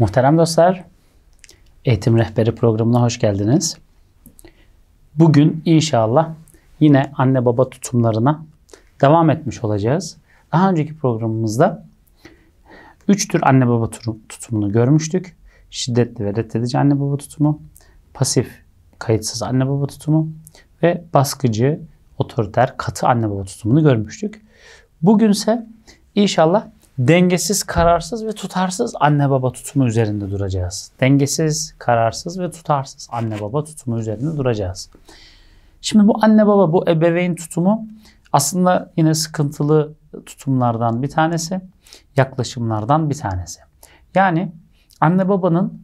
Muhterem dostlar, Eğitim Rehberi programına hoş geldiniz. Bugün inşallah yine anne baba tutumlarına devam etmiş olacağız. Daha önceki programımızda üç tür anne baba tutumunu görmüştük. Şiddetli ve reddedici anne baba tutumu, pasif kayıtsız anne baba tutumu ve baskıcı, otoriter, katı anne baba tutumunu görmüştük. Bugünse inşallah dengesiz, kararsız ve tutarsız anne baba tutumu üzerinde duracağız. Dengesiz, kararsız ve tutarsız anne baba tutumu üzerinde duracağız. Şimdi bu anne baba, bu ebeveyn tutumu aslında yine sıkıntılı tutumlardan bir tanesi, yaklaşımlardan bir tanesi. Yani anne babanın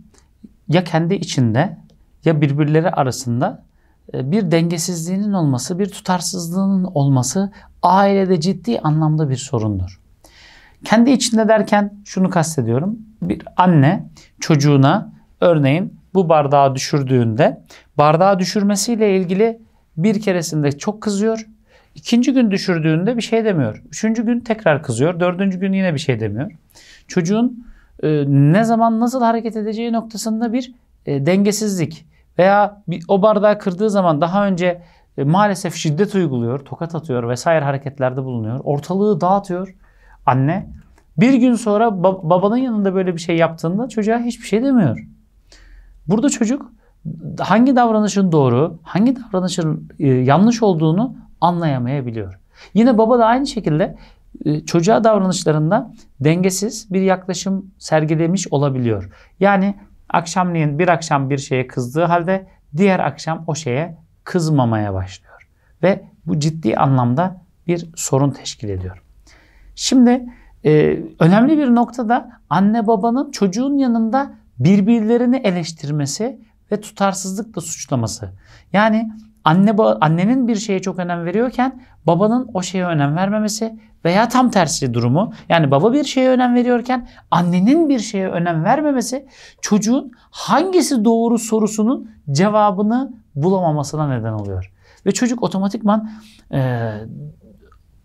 ya kendi içinde ya birbirleri arasında e, bir dengesizliğinin olması, bir tutarsızlığının olması ailede ciddi anlamda bir sorundur. Kendi içinde derken şunu kastediyorum. Bir anne çocuğuna örneğin bu bardağı düşürdüğünde bardağı düşürmesiyle ilgili bir keresinde çok kızıyor. İkinci gün düşürdüğünde bir şey demiyor. Üçüncü gün tekrar kızıyor. Dördüncü gün yine bir şey demiyor. Çocuğun e, ne zaman nasıl hareket edeceği noktasında bir e, dengesizlik veya bir, o bardağı kırdığı zaman daha önce e, maalesef şiddet uyguluyor, tokat atıyor vesaire hareketlerde bulunuyor. Ortalığı dağıtıyor anne bir gün sonra babanın yanında böyle bir şey yaptığında çocuğa hiçbir şey demiyor. Burada çocuk hangi davranışın doğru, hangi davranışın e, yanlış olduğunu anlayamayabiliyor. Yine baba da aynı şekilde e, çocuğa davranışlarında dengesiz bir yaklaşım sergilemiş olabiliyor. Yani akşamleyin bir akşam bir şeye kızdığı halde diğer akşam o şeye kızmamaya başlıyor ve bu ciddi anlamda bir sorun teşkil ediyor. Şimdi e, önemli bir nokta da anne babanın çocuğun yanında birbirlerini eleştirmesi ve tutarsızlıkla suçlaması. Yani anne annenin bir şeye çok önem veriyorken babanın o şeye önem vermemesi veya tam tersi durumu. Yani baba bir şeye önem veriyorken annenin bir şeye önem vermemesi çocuğun hangisi doğru sorusunun cevabını bulamamasına neden oluyor. Ve çocuk otomatikman e,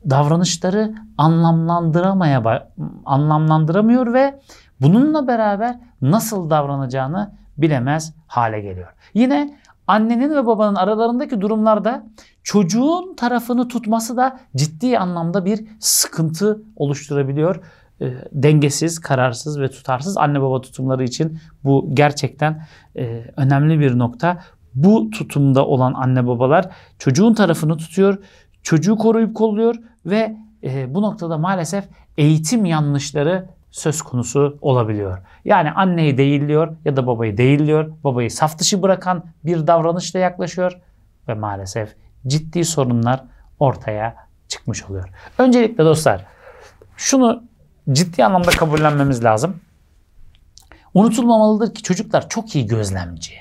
davranışları anlamlandıramaya anlamlandıramıyor ve bununla beraber nasıl davranacağını bilemez hale geliyor. Yine annenin ve babanın aralarındaki durumlarda çocuğun tarafını tutması da ciddi anlamda bir sıkıntı oluşturabiliyor. E, dengesiz, kararsız ve tutarsız anne baba tutumları için bu gerçekten e, önemli bir nokta. Bu tutumda olan anne babalar çocuğun tarafını tutuyor çocuğu koruyup kolluyor ve e, bu noktada maalesef eğitim yanlışları söz konusu olabiliyor. Yani anneyi değilliyor ya da babayı değilliyor, babayı saf dışı bırakan bir davranışla yaklaşıyor ve maalesef ciddi sorunlar ortaya çıkmış oluyor. Öncelikle dostlar şunu ciddi anlamda kabullenmemiz lazım. Unutulmamalıdır ki çocuklar çok iyi gözlemci.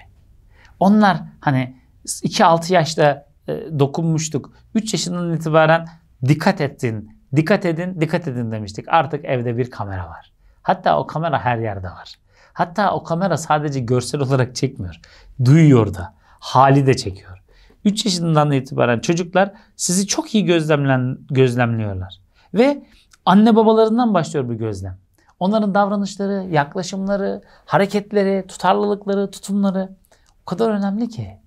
Onlar hani 2-6 yaşta e, dokunmuştuk. 3 yaşından itibaren dikkat ettin, dikkat edin, dikkat edin demiştik. Artık evde bir kamera var. Hatta o kamera her yerde var. Hatta o kamera sadece görsel olarak çekmiyor. Duyuyor da, hali de çekiyor. 3 yaşından itibaren çocuklar sizi çok iyi gözlemlen, gözlemliyorlar. Ve anne babalarından başlıyor bu gözlem. Onların davranışları, yaklaşımları, hareketleri, tutarlılıkları, tutumları o kadar önemli ki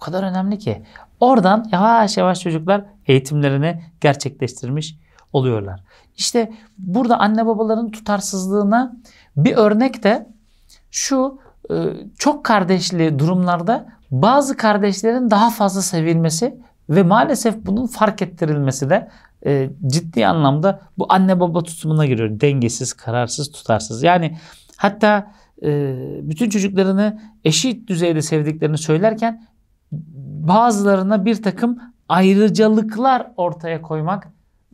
kadar önemli ki. Oradan yavaş yavaş çocuklar eğitimlerini gerçekleştirmiş oluyorlar. İşte burada anne babaların tutarsızlığına bir örnek de şu e, çok kardeşli durumlarda bazı kardeşlerin daha fazla sevilmesi ve maalesef bunun fark ettirilmesi de e, ciddi anlamda bu anne baba tutumuna giriyor. Dengesiz, kararsız, tutarsız. Yani hatta e, bütün çocuklarını eşit düzeyde sevdiklerini söylerken bazılarına bir takım ayrıcalıklar ortaya koymak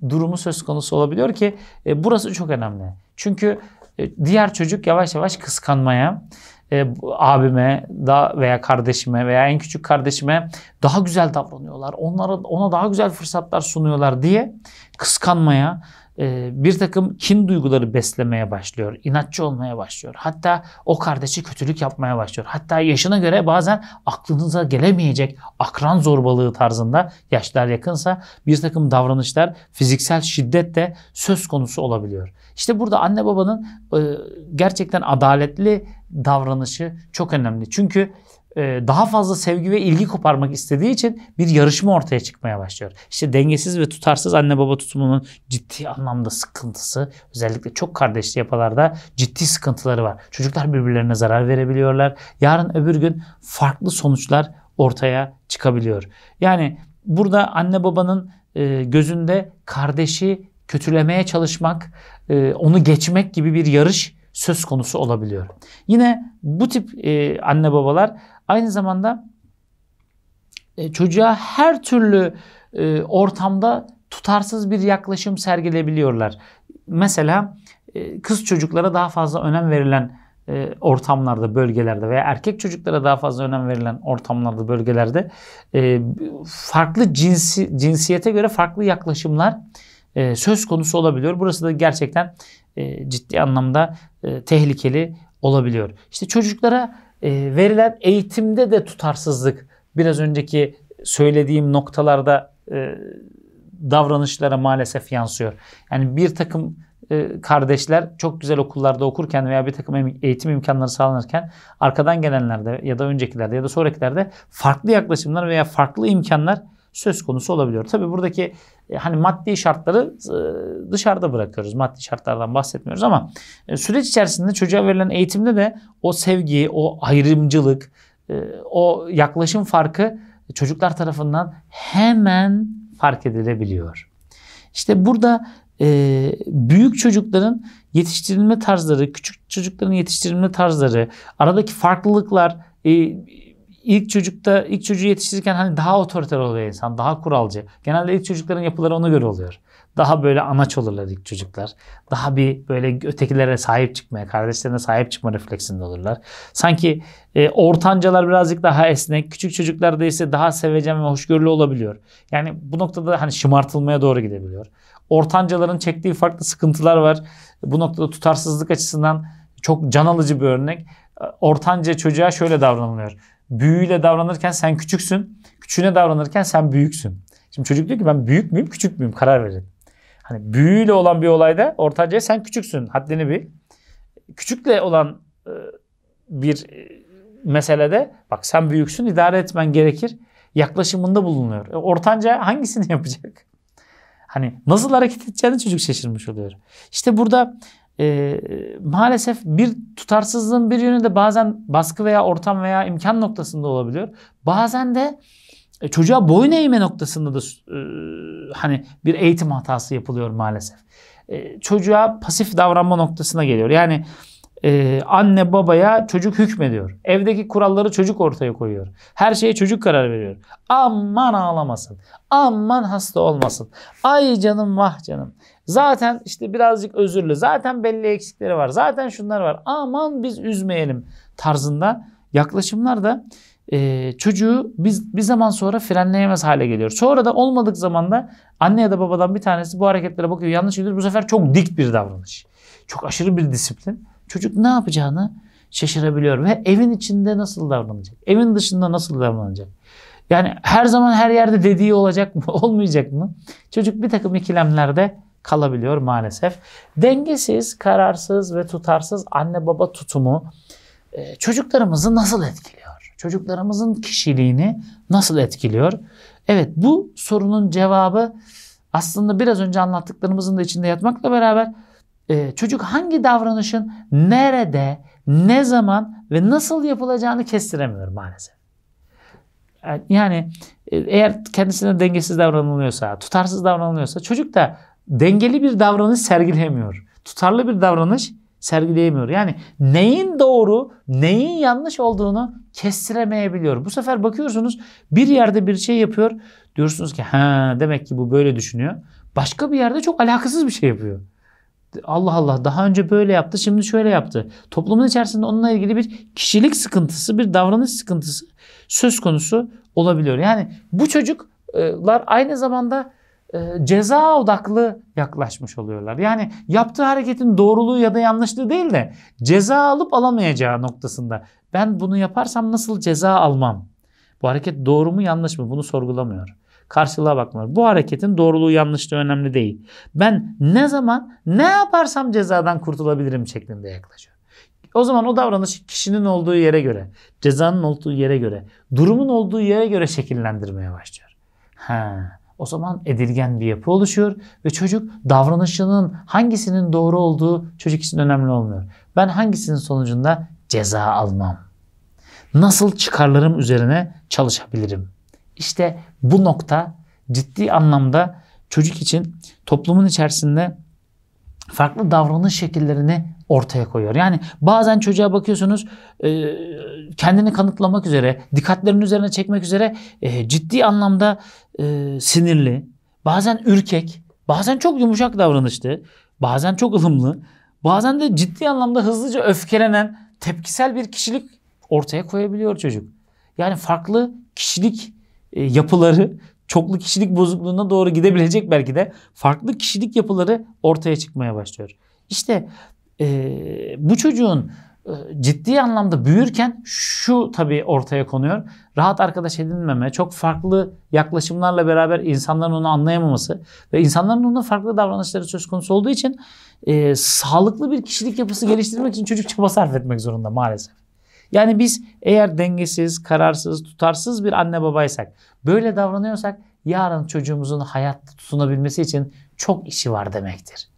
durumu söz konusu olabiliyor ki e, burası çok önemli. Çünkü e, diğer çocuk yavaş yavaş kıskanmaya, e, abime da veya kardeşime veya en küçük kardeşime daha güzel davranıyorlar. Onlara ona daha güzel fırsatlar sunuyorlar diye kıskanmaya ee, bir takım kin duyguları beslemeye başlıyor. inatçı olmaya başlıyor. Hatta o kardeşi kötülük yapmaya başlıyor. Hatta yaşına göre bazen aklınıza gelemeyecek akran zorbalığı tarzında yaşlar yakınsa bir takım davranışlar fiziksel şiddet de söz konusu olabiliyor. İşte burada anne babanın e, gerçekten adaletli davranışı çok önemli. Çünkü e, daha fazla sevgi ve ilgi koparmak istediği için bir yarışma ortaya çıkmaya başlıyor. İşte dengesiz ve tutarsız anne baba tutumunun ciddi anlamda sıkıntısı özellikle çok kardeşli yapılarda ciddi sıkıntıları var. Çocuklar birbirlerine zarar verebiliyorlar. Yarın öbür gün farklı sonuçlar ortaya çıkabiliyor. Yani burada anne babanın e, gözünde kardeşi kötülemeye çalışmak, e, onu geçmek gibi bir yarış söz konusu olabiliyor. Yine bu tip anne babalar Aynı zamanda e, çocuğa her türlü e, ortamda tutarsız bir yaklaşım sergilebiliyorlar. Mesela e, kız çocuklara daha fazla önem verilen ortamlarda, bölgelerde veya erkek çocuklara daha fazla önem verilen ortamlarda, bölgelerde farklı cinsi, cinsiyete göre farklı yaklaşımlar söz konusu olabiliyor. Burası da gerçekten ciddi anlamda tehlikeli olabiliyor. İşte çocuklara e, verilen eğitimde de tutarsızlık biraz önceki söylediğim noktalarda e, davranışlara maalesef yansıyor. Yani bir takım e, kardeşler çok güzel okullarda okurken veya bir takım eğitim imkanları sağlanırken arkadan gelenlerde ya da öncekilerde ya da sonrakilerde farklı yaklaşımlar veya farklı imkanlar söz konusu olabiliyor. Tabii buradaki e, hani maddi şartları e, dışarıda bırakıyoruz. Maddi şartlardan bahsetmiyoruz ama e, süreç içerisinde çocuğa verilen eğitimde de o sevgi, o ayrımcılık, o yaklaşım farkı çocuklar tarafından hemen fark edilebiliyor. İşte burada büyük çocukların yetiştirilme tarzları, küçük çocukların yetiştirilme tarzları, aradaki farklılıklar, ilk çocukta ilk çocuğu yetiştirirken hani daha otoriter oluyor insan, daha kuralcı. Genelde ilk çocukların yapıları ona göre oluyor. Daha böyle anaç olurlar ilk çocuklar. Daha bir böyle ötekilere sahip çıkmaya, kardeşlerine sahip çıkma refleksinde olurlar. Sanki e, ortancalar birazcık daha esnek, küçük çocuklarda ise daha sevecen ve hoşgörülü olabiliyor. Yani bu noktada hani şımartılmaya doğru gidebiliyor. Ortancaların çektiği farklı sıkıntılar var. Bu noktada tutarsızlık açısından çok can alıcı bir örnek. E, ortanca çocuğa şöyle davranılıyor büyüğüyle davranırken sen küçüksün. Küçüğüne davranırken sen büyüksün. Şimdi çocuk diyor ki ben büyük müyüm küçük müyüm karar verin. Hani büyüğüyle olan bir olayda ortancaya sen küçüksün haddini bir, Küçükle olan e, bir e, meselede bak sen büyüksün idare etmen gerekir yaklaşımında bulunuyor. E, ortanca hangisini yapacak? Hani nasıl hareket edeceğini çocuk şaşırmış oluyor. İşte burada e, maalesef bir tutarsızlığın bir yönü de bazen baskı veya ortam veya imkan noktasında olabiliyor. Bazen de e, çocuğa boyun eğme noktasında da e, hani bir eğitim hatası yapılıyor maalesef. E, çocuğa pasif davranma noktasına geliyor. Yani e, anne babaya çocuk hükmediyor. Evdeki kuralları çocuk ortaya koyuyor. Her şeye çocuk karar veriyor. Aman ağlamasın. Aman hasta olmasın. Ay canım vah canım. Zaten işte birazcık özürlü. Zaten belli eksikleri var. Zaten şunlar var. Aman biz üzmeyelim tarzında yaklaşımlar da e, çocuğu biz bir zaman sonra frenleyemez hale geliyor. Sonra da olmadık zamanda anne ya da babadan bir tanesi bu hareketlere bakıyor. Yanlış gidiyor. Bu sefer çok dik bir davranış. Çok aşırı bir disiplin çocuk ne yapacağını şaşırabiliyor ve evin içinde nasıl davranacak? Evin dışında nasıl davranacak? Yani her zaman her yerde dediği olacak mı, olmayacak mı? Çocuk bir takım ikilemlerde kalabiliyor maalesef. Dengesiz, kararsız ve tutarsız anne baba tutumu e, çocuklarımızı nasıl etkiliyor? Çocuklarımızın kişiliğini nasıl etkiliyor? Evet bu sorunun cevabı aslında biraz önce anlattıklarımızın da içinde yatmakla beraber e, çocuk hangi davranışın nerede, ne zaman ve nasıl yapılacağını kestiremiyor maalesef. Ee, yani e, eğer kendisine dengesiz davranılıyorsa, tutarsız davranılıyorsa çocuk da dengeli bir davranış sergileyemiyor. Tutarlı bir davranış sergileyemiyor. Yani neyin doğru, neyin yanlış olduğunu kestiremeyebiliyor. Bu sefer bakıyorsunuz bir yerde bir şey yapıyor. Diyorsunuz ki ha demek ki bu böyle düşünüyor. Başka bir yerde çok alakasız bir şey yapıyor. Allah Allah daha önce böyle yaptı şimdi şöyle yaptı. Toplumun içerisinde onunla ilgili bir kişilik sıkıntısı, bir davranış sıkıntısı söz konusu olabiliyor. Yani bu çocuklar aynı zamanda e, ceza odaklı yaklaşmış oluyorlar. Yani yaptığı hareketin doğruluğu ya da yanlışlığı değil de ceza alıp alamayacağı noktasında. Ben bunu yaparsam nasıl ceza almam? Bu hareket doğru mu yanlış mı? Bunu sorgulamıyor. Karşılığa bakmıyor. Bu hareketin doğruluğu yanlışlığı önemli değil. Ben ne zaman ne yaparsam cezadan kurtulabilirim şeklinde yaklaşıyor. O zaman o davranış kişinin olduğu yere göre, cezanın olduğu yere göre, durumun olduğu yere göre şekillendirmeye başlıyor. Ha, o zaman edilgen bir yapı oluşuyor ve çocuk davranışının hangisinin doğru olduğu çocuk için önemli olmuyor. Ben hangisinin sonucunda ceza almam? Nasıl çıkarlarım üzerine çalışabilirim? İşte bu nokta ciddi anlamda çocuk için toplumun içerisinde farklı davranış şekillerini ortaya koyuyor. Yani bazen çocuğa bakıyorsunuz e, kendini kanıtlamak üzere, dikkatlerini üzerine çekmek üzere e, ciddi anlamda e, sinirli, bazen ürkek, bazen çok yumuşak davranışlı, bazen çok ılımlı, bazen de ciddi anlamda hızlıca öfkelenen, tepkisel bir kişilik ortaya koyabiliyor çocuk. Yani farklı kişilik e, yapıları çoklu kişilik bozukluğuna doğru gidebilecek belki de farklı kişilik yapıları ortaya çıkmaya başlıyor. İşte e, bu çocuğun e, ciddi anlamda büyürken şu tabii ortaya konuyor. Rahat arkadaş edinmeme, çok farklı yaklaşımlarla beraber insanların onu anlayamaması ve insanların onun farklı davranışları söz konusu olduğu için e, sağlıklı bir kişilik yapısı geliştirmek için çocuk çaba sarf etmek zorunda maalesef. Yani biz eğer dengesiz, kararsız, tutarsız bir anne babaysak, böyle davranıyorsak yarın çocuğumuzun hayatta tutunabilmesi için çok işi var demektir.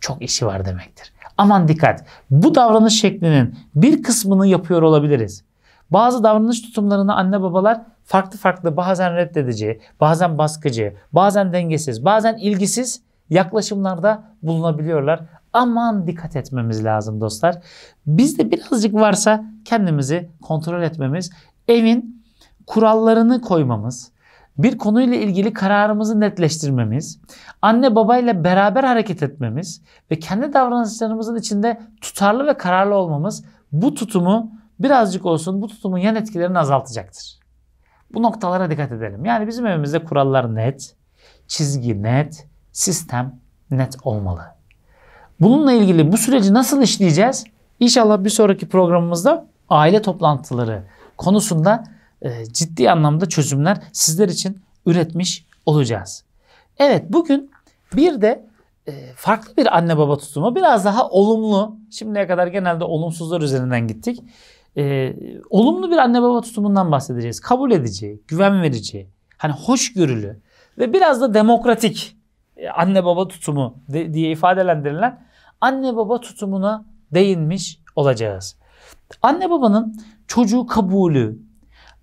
Çok işi var demektir. Aman dikkat. Bu davranış şeklinin bir kısmını yapıyor olabiliriz. Bazı davranış tutumlarını anne babalar farklı farklı bazen reddedici, bazen baskıcı, bazen dengesiz, bazen ilgisiz yaklaşımlarda bulunabiliyorlar aman dikkat etmemiz lazım dostlar. Bizde birazcık varsa kendimizi kontrol etmemiz, evin kurallarını koymamız, bir konuyla ilgili kararımızı netleştirmemiz, anne babayla beraber hareket etmemiz ve kendi davranışlarımızın içinde tutarlı ve kararlı olmamız bu tutumu birazcık olsun bu tutumun yan etkilerini azaltacaktır. Bu noktalara dikkat edelim. Yani bizim evimizde kurallar net, çizgi net, sistem net olmalı. Bununla ilgili bu süreci nasıl işleyeceğiz? İnşallah bir sonraki programımızda aile toplantıları konusunda e, ciddi anlamda çözümler sizler için üretmiş olacağız. Evet bugün bir de e, farklı bir anne baba tutumu biraz daha olumlu. Şimdiye kadar genelde olumsuzlar üzerinden gittik. E, olumlu bir anne baba tutumundan bahsedeceğiz. Kabul edici, güven verici, hani hoşgörülü ve biraz da demokratik anne baba tutumu de, diye ifadelendirilen anne baba tutumuna değinmiş olacağız. Anne babanın çocuğu kabulü,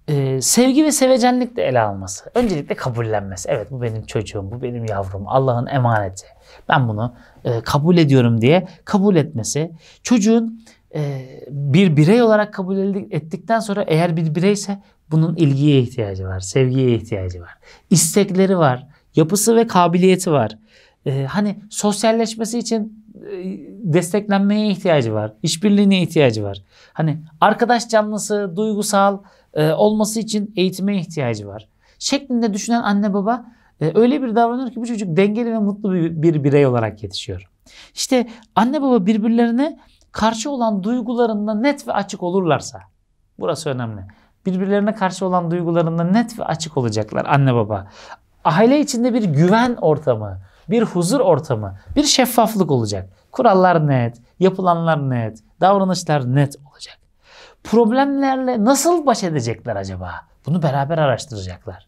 e, sevgi ve sevecenlik de ele alması. Öncelikle kabullenmesi. Evet bu benim çocuğum, bu benim yavrum, Allah'ın emaneti. Ben bunu e, kabul ediyorum diye kabul etmesi. Çocuğun e, bir birey olarak kabul ettikten sonra eğer bir bireyse bunun ilgiye ihtiyacı var, sevgiye ihtiyacı var. istekleri var, yapısı ve kabiliyeti var. hani sosyalleşmesi için e, desteklenmeye ihtiyacı var. İşbirliğine ihtiyacı var. Hani arkadaş canlısı, duygusal e, olması için eğitime ihtiyacı var. Şeklinde düşünen anne baba e, öyle bir davranır ki bu çocuk dengeli ve mutlu bir, bir birey olarak yetişiyor. İşte anne baba birbirlerine karşı olan duygularında net ve açık olurlarsa burası önemli. Birbirlerine karşı olan duygularında net ve açık olacaklar anne baba. Aile içinde bir güven ortamı, bir huzur ortamı, bir şeffaflık olacak. Kurallar net, yapılanlar net, davranışlar net olacak. Problemlerle nasıl baş edecekler acaba? Bunu beraber araştıracaklar.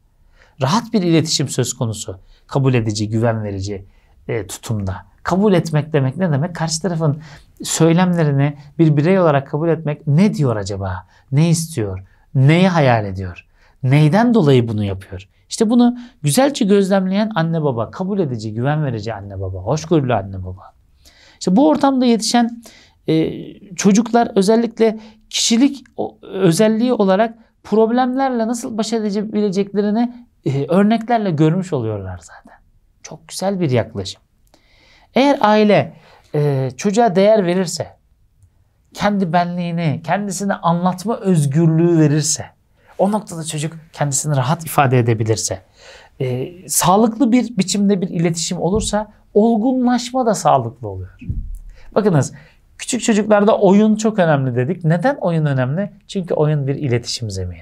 Rahat bir iletişim söz konusu. Kabul edici, güven verici e, tutumda. Kabul etmek demek ne demek? Karşı tarafın söylemlerini bir birey olarak kabul etmek ne diyor acaba? Ne istiyor? Neyi hayal ediyor? Neyden dolayı bunu yapıyor? İşte bunu güzelce gözlemleyen anne baba, kabul edici, güven verici anne baba, hoşgörülü anne baba. İşte bu ortamda yetişen e, çocuklar özellikle kişilik özelliği olarak problemlerle nasıl baş edebileceklerini e, örneklerle görmüş oluyorlar zaten. Çok güzel bir yaklaşım. Eğer aile e, çocuğa değer verirse, kendi benliğini, kendisini anlatma özgürlüğü verirse, o noktada çocuk kendisini rahat ifade edebilirse, e, sağlıklı bir biçimde bir iletişim olursa olgunlaşma da sağlıklı oluyor. Bakınız küçük çocuklarda oyun çok önemli dedik. Neden oyun önemli? Çünkü oyun bir iletişim zemini.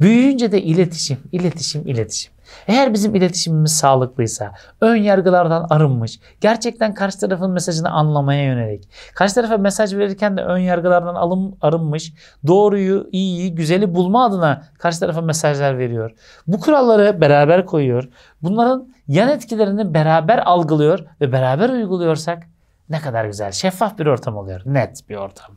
Büyüyünce de iletişim, iletişim, iletişim. Eğer bizim iletişimimiz sağlıklıysa, ön yargılardan arınmış, gerçekten karşı tarafın mesajını anlamaya yönelik, karşı tarafa mesaj verirken de ön yargılardan alın, arınmış, doğruyu, iyiyi, güzeli bulma adına karşı tarafa mesajlar veriyor. Bu kuralları beraber koyuyor. Bunların yan etkilerini beraber algılıyor ve beraber uyguluyorsak ne kadar güzel, şeffaf bir ortam oluyor. Net bir ortam.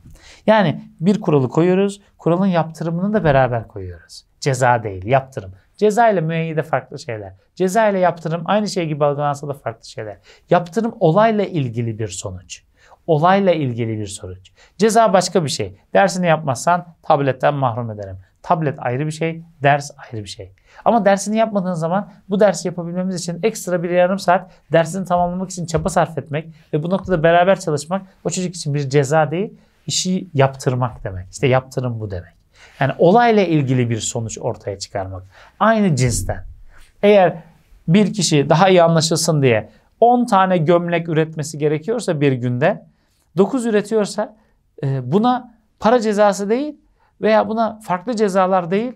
Yani bir kuralı koyuyoruz, kuralın yaptırımını da beraber koyuyoruz. Ceza değil, yaptırım. Ceza ile müeyyide farklı şeyler. Ceza ile yaptırım aynı şey gibi algılansa da farklı şeyler. Yaptırım olayla ilgili bir sonuç. Olayla ilgili bir sonuç. Ceza başka bir şey. Dersini yapmazsan tabletten mahrum ederim. Tablet ayrı bir şey, ders ayrı bir şey. Ama dersini yapmadığın zaman bu dersi yapabilmemiz için ekstra bir yarım saat dersini tamamlamak için çaba sarf etmek ve bu noktada beraber çalışmak o çocuk için bir ceza değil, işi yaptırmak demek. İşte yaptırım bu demek. Yani olayla ilgili bir sonuç ortaya çıkarmak. Aynı cinsten. Eğer bir kişi daha iyi anlaşılsın diye 10 tane gömlek üretmesi gerekiyorsa bir günde 9 üretiyorsa e, buna para cezası değil veya buna farklı cezalar değil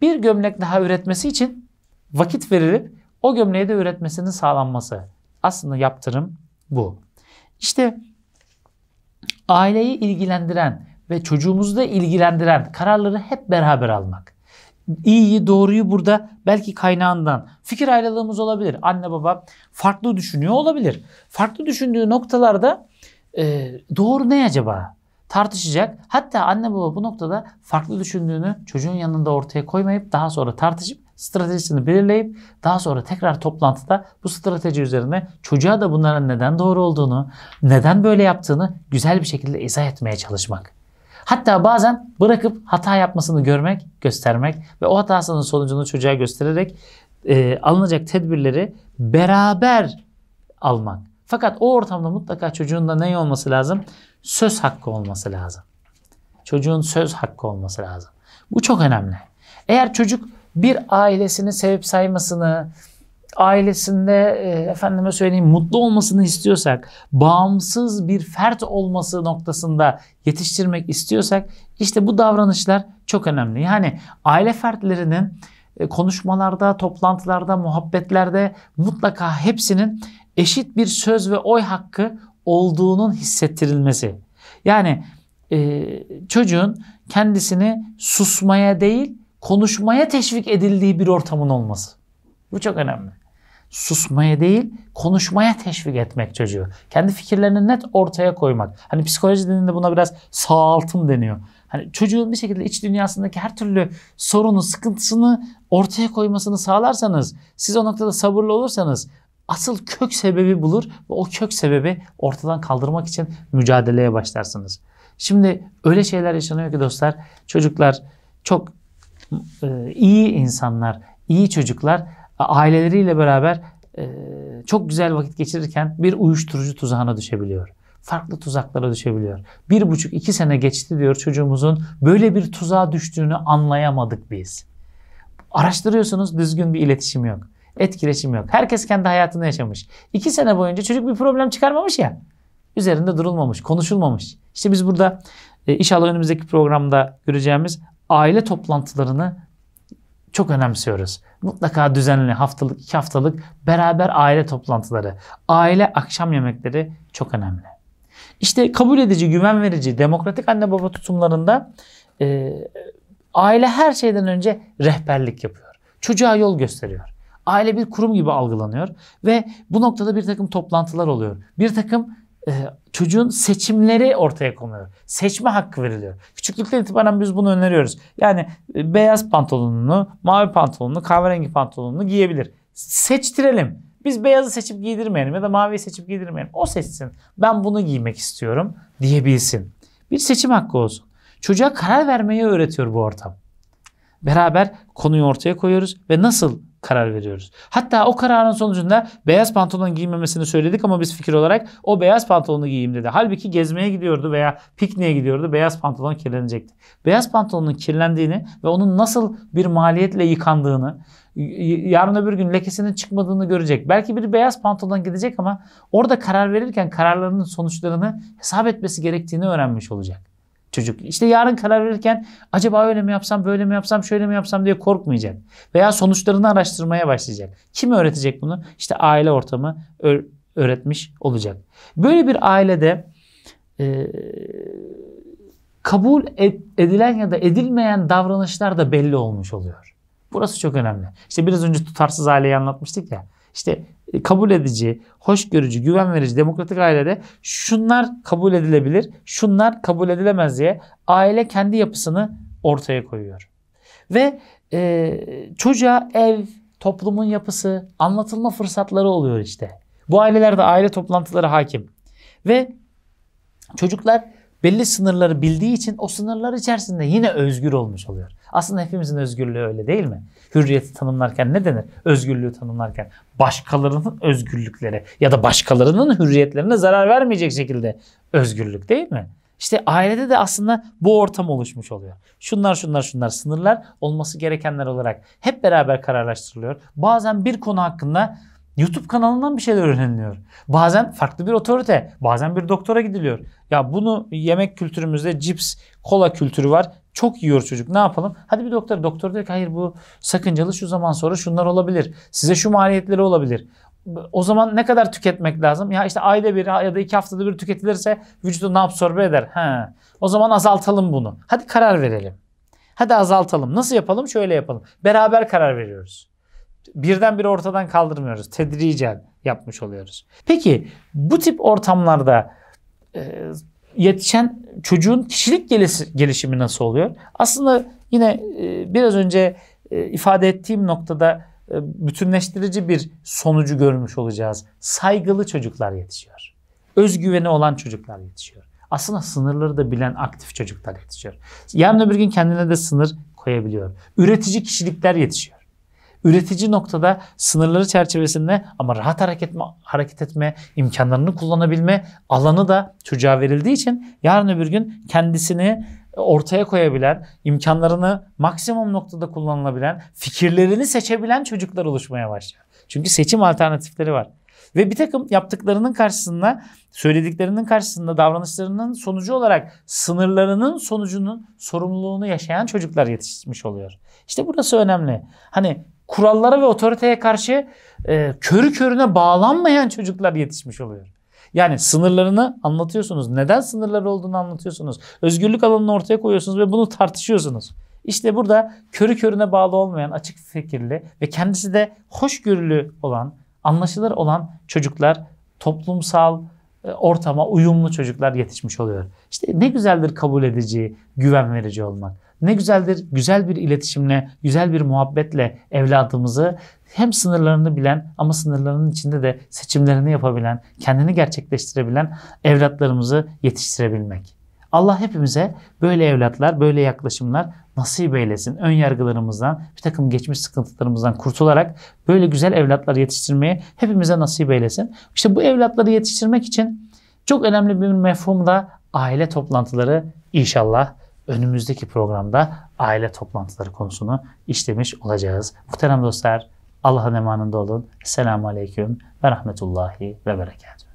bir gömlek daha üretmesi için vakit verilip o gömleği de üretmesinin sağlanması. Aslında yaptırım bu. İşte aileyi ilgilendiren ve çocuğumuzla ilgilendiren kararları hep beraber almak. İyiyi, doğruyu burada belki kaynağından fikir ayrılığımız olabilir. Anne baba farklı düşünüyor olabilir. Farklı düşündüğü noktalarda e, doğru ne acaba? tartışacak. Hatta anne baba bu noktada farklı düşündüğünü çocuğun yanında ortaya koymayıp daha sonra tartışıp stratejisini belirleyip daha sonra tekrar toplantıda bu strateji üzerine çocuğa da bunların neden doğru olduğunu, neden böyle yaptığını güzel bir şekilde izah etmeye çalışmak. Hatta bazen bırakıp hata yapmasını görmek, göstermek ve o hatasının sonucunu çocuğa göstererek e, alınacak tedbirleri beraber almak. Fakat o ortamda mutlaka çocuğun da ne olması lazım? Söz hakkı olması lazım. Çocuğun söz hakkı olması lazım. Bu çok önemli. Eğer çocuk bir ailesini sevip saymasını, ailesinde e, efendime söyleyeyim mutlu olmasını istiyorsak, bağımsız bir fert olması noktasında yetiştirmek istiyorsak işte bu davranışlar çok önemli. Yani aile fertlerinin e, konuşmalarda, toplantılarda, muhabbetlerde mutlaka hepsinin eşit bir söz ve oy hakkı olduğunun hissettirilmesi. Yani e, çocuğun kendisini susmaya değil konuşmaya teşvik edildiği bir ortamın olması. Bu çok önemli susmaya değil konuşmaya teşvik etmek çocuğu. Kendi fikirlerini net ortaya koymak. Hani psikoloji dilinde buna biraz sağaltım deniyor. Hani çocuğun bir şekilde iç dünyasındaki her türlü sorunu, sıkıntısını ortaya koymasını sağlarsanız, siz o noktada sabırlı olursanız asıl kök sebebi bulur ve o kök sebebi ortadan kaldırmak için mücadeleye başlarsınız. Şimdi öyle şeyler yaşanıyor ki dostlar, çocuklar çok e, iyi insanlar, iyi çocuklar aileleriyle beraber e, çok güzel vakit geçirirken bir uyuşturucu tuzağına düşebiliyor. Farklı tuzaklara düşebiliyor. Bir buçuk iki sene geçti diyor çocuğumuzun böyle bir tuzağa düştüğünü anlayamadık biz. Araştırıyorsunuz düzgün bir iletişim yok. Etkileşim yok. Herkes kendi hayatını yaşamış. İki sene boyunca çocuk bir problem çıkarmamış ya. Üzerinde durulmamış, konuşulmamış. İşte biz burada e, inşallah önümüzdeki programda göreceğimiz aile toplantılarını çok önemsiyoruz. Mutlaka düzenli haftalık, iki haftalık beraber aile toplantıları, aile akşam yemekleri çok önemli. İşte kabul edici, güven verici, demokratik anne baba tutumlarında e, aile her şeyden önce rehberlik yapıyor. Çocuğa yol gösteriyor. Aile bir kurum gibi algılanıyor ve bu noktada bir takım toplantılar oluyor. Bir takım e, çocuğun seçimleri ortaya konuyor. Seçme hakkı veriliyor. Küçüklükten itibaren biz bunu öneriyoruz. Yani e, beyaz pantolonunu, mavi pantolonunu, kahverengi pantolonunu giyebilir. Seçtirelim. Biz beyazı seçip giydirmeyelim ya da maviyi seçip giydirmeyelim. O seçsin. Ben bunu giymek istiyorum diyebilsin. Bir seçim hakkı olsun. Çocuğa karar vermeyi öğretiyor bu ortam. Beraber konuyu ortaya koyuyoruz ve nasıl karar veriyoruz. Hatta o kararın sonucunda beyaz pantolon giymemesini söyledik ama biz fikir olarak o beyaz pantolonu giyeyim dedi. Halbuki gezmeye gidiyordu veya pikniğe gidiyordu beyaz pantolon kirlenecekti. Beyaz pantolonun kirlendiğini ve onun nasıl bir maliyetle yıkandığını yarın öbür gün lekesinin çıkmadığını görecek. Belki bir beyaz pantolon gidecek ama orada karar verirken kararlarının sonuçlarını hesap etmesi gerektiğini öğrenmiş olacak çocuk. İşte yarın karar verirken acaba öyle mi yapsam, böyle mi yapsam, şöyle mi yapsam diye korkmayacak. Veya sonuçlarını araştırmaya başlayacak. Kim öğretecek bunu? İşte aile ortamı öğretmiş olacak. Böyle bir ailede e, kabul edilen ya da edilmeyen davranışlar da belli olmuş oluyor. Burası çok önemli. İşte biraz önce tutarsız aileyi anlatmıştık ya. İşte e, kabul edici, hoşgörücü, güven verici, demokratik ailede şunlar kabul edilebilir, şunlar kabul edilemez diye aile kendi yapısını ortaya koyuyor. Ve e, çocuğa ev, toplumun yapısı, anlatılma fırsatları oluyor işte. Bu ailelerde aile toplantıları hakim. Ve çocuklar belli sınırları bildiği için o sınırlar içerisinde yine özgür olmuş oluyor. Aslında hepimizin özgürlüğü öyle değil mi? Hürriyeti tanımlarken ne denir? Özgürlüğü tanımlarken başkalarının özgürlükleri ya da başkalarının hürriyetlerine zarar vermeyecek şekilde özgürlük değil mi? İşte ailede de aslında bu ortam oluşmuş oluyor. Şunlar şunlar şunlar sınırlar olması gerekenler olarak hep beraber kararlaştırılıyor. Bazen bir konu hakkında YouTube kanalından bir şeyler öğreniliyor. Bazen farklı bir otorite, bazen bir doktora gidiliyor. Ya bunu yemek kültürümüzde cips, kola kültürü var. Çok yiyor çocuk. Ne yapalım? Hadi bir doktor. Doktor diyor ki hayır bu sakıncalı şu zaman sonra şunlar olabilir. Size şu maliyetleri olabilir. O zaman ne kadar tüketmek lazım? Ya işte ayda bir ya da iki haftada bir tüketilirse vücudu ne absorbe eder? He. O zaman azaltalım bunu. Hadi karar verelim. Hadi azaltalım. Nasıl yapalım? Şöyle yapalım. Beraber karar veriyoruz. Birden bir ortadan kaldırmıyoruz. Tedricen yapmış oluyoruz. Peki bu tip ortamlarda e, yetişen çocuğun kişilik gelişimi nasıl oluyor? Aslında yine e, biraz önce e, ifade ettiğim noktada e, bütünleştirici bir sonucu görmüş olacağız. Saygılı çocuklar yetişiyor. Özgüveni olan çocuklar yetişiyor. Aslında sınırları da bilen aktif çocuklar yetişiyor. Yarın öbür gün kendine de sınır koyabiliyor. Üretici kişilikler yetişiyor üretici noktada sınırları çerçevesinde ama rahat hareket etme, hareket etme, imkanlarını kullanabilme alanı da çocuğa verildiği için yarın öbür gün kendisini ortaya koyabilen, imkanlarını maksimum noktada kullanılabilen, fikirlerini seçebilen çocuklar oluşmaya başlıyor. Çünkü seçim alternatifleri var. Ve bir takım yaptıklarının karşısında, söylediklerinin karşısında davranışlarının sonucu olarak sınırlarının sonucunun sorumluluğunu yaşayan çocuklar yetişmiş oluyor. İşte burası önemli. Hani kurallara ve otoriteye karşı e, körü körüne bağlanmayan çocuklar yetişmiş oluyor. Yani sınırlarını anlatıyorsunuz. Neden sınırlar olduğunu anlatıyorsunuz. Özgürlük alanını ortaya koyuyorsunuz ve bunu tartışıyorsunuz. İşte burada körü körüne bağlı olmayan açık fikirli ve kendisi de hoşgörülü olan, anlaşılır olan çocuklar toplumsal e, ortama uyumlu çocuklar yetişmiş oluyor. İşte ne güzeldir kabul edici, güven verici olmak. Ne güzeldir güzel bir iletişimle, güzel bir muhabbetle evladımızı hem sınırlarını bilen ama sınırlarının içinde de seçimlerini yapabilen, kendini gerçekleştirebilen evlatlarımızı yetiştirebilmek. Allah hepimize böyle evlatlar, böyle yaklaşımlar nasip eylesin. Ön yargılarımızdan, bir takım geçmiş sıkıntılarımızdan kurtularak böyle güzel evlatlar yetiştirmeyi hepimize nasip eylesin. İşte bu evlatları yetiştirmek için çok önemli bir mefhum da aile toplantıları inşallah önümüzdeki programda aile toplantıları konusunu işlemiş olacağız. Muhterem dostlar Allah'ın emanında olun. Selamun Aleyküm ve Rahmetullahi ve Berekatuhu.